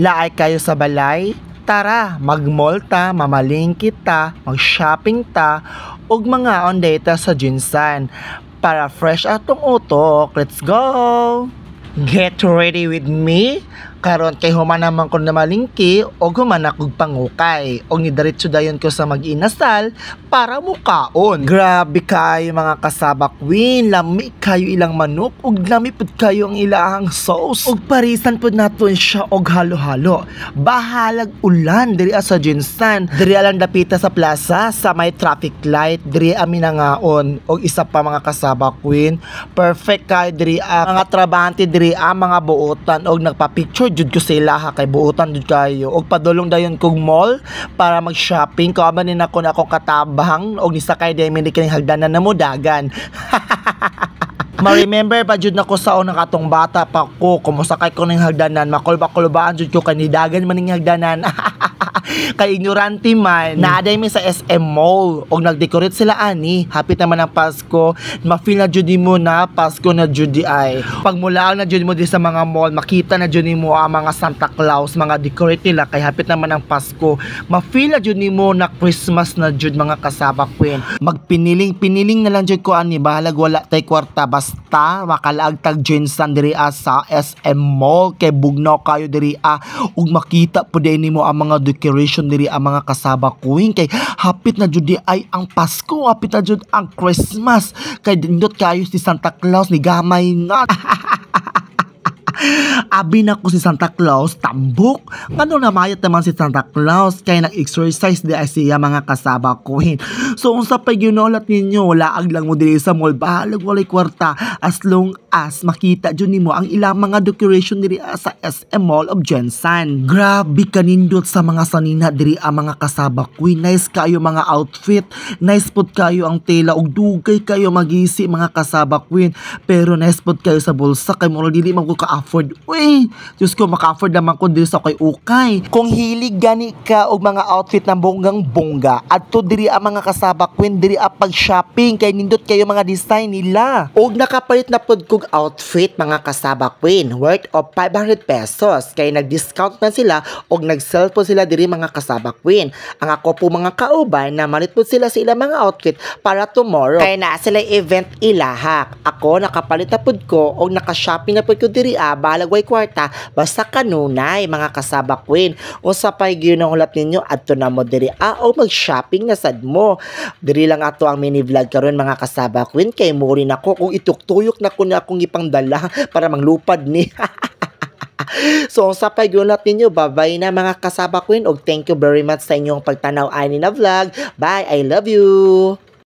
Laay kayo sa balay? Tara, magmolta, mamaling kita, mamalingkit ta, mag-shopping ta, ug mga on data sa Jinsan. Para fresh atong utok, let's go! Get ready with me karon kay human naman ko na malingki o human akog pangukay o nidiretso dayon ko sa mag-inasal para mukaon. Grabe kayo mga kasabak win, lami kayo ilang manok ug lami pud kayo ang ilang sauce. Ug parisan pud naton siya og halo-halo. Bahalag ulan diri sa Jinsan, diri alang dapita sa plaza sa may traffic light diri ami nangaon og isa pa mga kasabak win. Perfect kayo diri ah, mga trabante diri ah, mga buotan og nagpa-picture jud ko sila ha kay buutan jud kayo og padulong dayon kog mall para mag-shopping kay man nako na akong katabang og nisakay day man kining hagdanan na mo Ma-remember pa jud nako sa unang katong bata pa ko kumusakay ko ning hagdanan makulba-kulbaan jud ko kay ni dagan man ning hagdanan. kay ignorante man, hmm. naaday mi sa SM Mall. Og nagdecorate sila ani. Hapit naman ang Pasko. mafeel na Judy mo na Pasko na Judy ay. Pag mula na Judy mo di sa mga mall, makita na Judy mo ang mga Santa Claus, mga decorate nila. Kay hapit naman ang Pasko. mafeel na Judy mo na Christmas na Judy mga kasaba queen. Magpiniling, piniling na lang Judy ko ani. Bahalag wala tay kwarta. Basta makalaag tag Jensan diri sa SM Mall. Kay bugno kayo diri ah. Ug makita po din mo ang mga decorate decoration diri ang mga kasaba kuing kay hapit na jud ay ang Pasko hapit na jud ang Christmas kay dindot kayo si Santa Claus ni gamay na Abi na ko si Santa Claus, tambok. Ngano namayat naman si Santa Claus kay nag-exercise di siya mga kasaba ko. So unsa pa ginolat ninyo, laag lang mo dili sa mall, bahalag walay kwarta as long as makita jud nimo ang ilang mga decoration diri ah, sa SM Mall of Jensen. Grabe kanindot sa mga sanina diri ang ah, mga kasaba ko. Nice kayo mga outfit, nice put kayo ang tela ug dugay kayo magisi mga kasaba queen pero nice put kayo sa bulsa kay mo dili man ka maka-afford. Uy, Diyos ko, maka-afford naman ko diri sa kay Ukay. Kung hilig gani ka og mga outfit na bonggang bongga, adto diri ang mga kasaba queen diri ang pag-shopping kay nindot kayo mga design nila. Og nakapalit na pod kog outfit mga kasaba queen worth of 500 pesos kay nag-discount man sila og nag-sell po sila diri mga kasaba queen. Ang ako po mga kauban namalit malit po sila sa ilang mga outfit para tomorrow kay na sila event ilahak. Ako nakapalit na pod ko og naka-shopping na pod ko diri ab ah, balagway kwarta basta kanunay mga kasaba queen unsa pa ginong ulap ninyo adto na mo diri ah, o mag-shopping na sad mo diri lang ato ang mini vlog karon mga kasaba queen kay mo rin ako kung ituktuyok na ko na akong ipangdala para manglupad ni So, ang sapay gunat ninyo, bye-bye na mga kasaba queen. Og thank you very much sa inyong pagtanaw ani na vlog. Bye, I love you!